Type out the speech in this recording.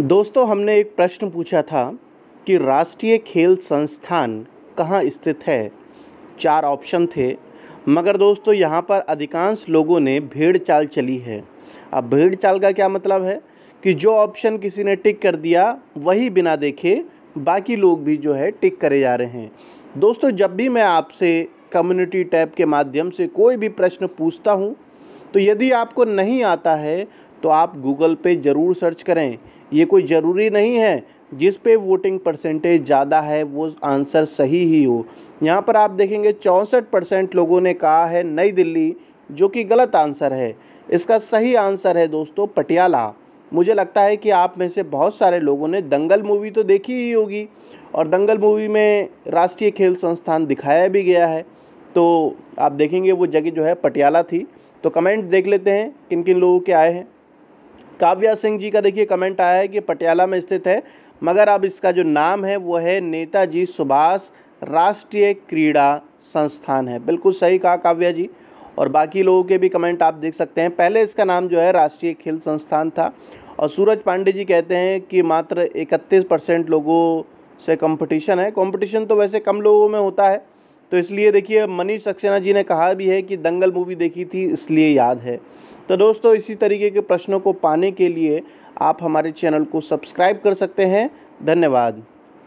दोस्तों हमने एक प्रश्न पूछा था कि राष्ट्रीय खेल संस्थान कहाँ स्थित है चार ऑप्शन थे मगर दोस्तों यहाँ पर अधिकांश लोगों ने भीड़ चाल चली है अब भीड़ चाल का क्या मतलब है कि जो ऑप्शन किसी ने टिक कर दिया वही बिना देखे बाकी लोग भी जो है टिक करे जा रहे हैं दोस्तों जब भी मैं आपसे कम्युनिटी टैब के माध्यम से कोई भी प्रश्न पूछता हूँ तो यदि आपको नहीं आता है तो आप गूगल पे ज़रूर सर्च करें ये कोई ज़रूरी नहीं है जिस पे वोटिंग परसेंटेज ज़्यादा है वो आंसर सही ही हो यहाँ पर आप देखेंगे चौंसठ परसेंट लोगों ने कहा है नई दिल्ली जो कि गलत आंसर है इसका सही आंसर है दोस्तों पटियाला मुझे लगता है कि आप में से बहुत सारे लोगों ने दंगल मूवी तो देखी ही होगी और दंगल मूवी में राष्ट्रीय खेल संस्थान दिखाया भी गया है तो आप देखेंगे वो जगह जो है पटियाला थी तो कमेंट देख लेते हैं किन किन लोगों के आए हैं काव्या सिंह जी का देखिए कमेंट आया है कि पटियाला में स्थित है मगर अब इसका जो नाम है वो है नेताजी सुभाष राष्ट्रीय क्रीड़ा संस्थान है बिल्कुल सही कहा काव्या जी और बाकी लोगों के भी कमेंट आप देख सकते हैं पहले इसका नाम जो है राष्ट्रीय खेल संस्थान था और सूरज पांडे जी कहते हैं कि मात्र इकतीस परसेंट लोगों से कंपटीशन है कंपटीशन तो वैसे कम लोगों में होता है तो इसलिए देखिए मनीष सक्सेना जी ने कहा भी है कि दंगल मूवी देखी थी इसलिए याद है तो दोस्तों इसी तरीके के प्रश्नों को पाने के लिए आप हमारे चैनल को सब्सक्राइब कर सकते हैं धन्यवाद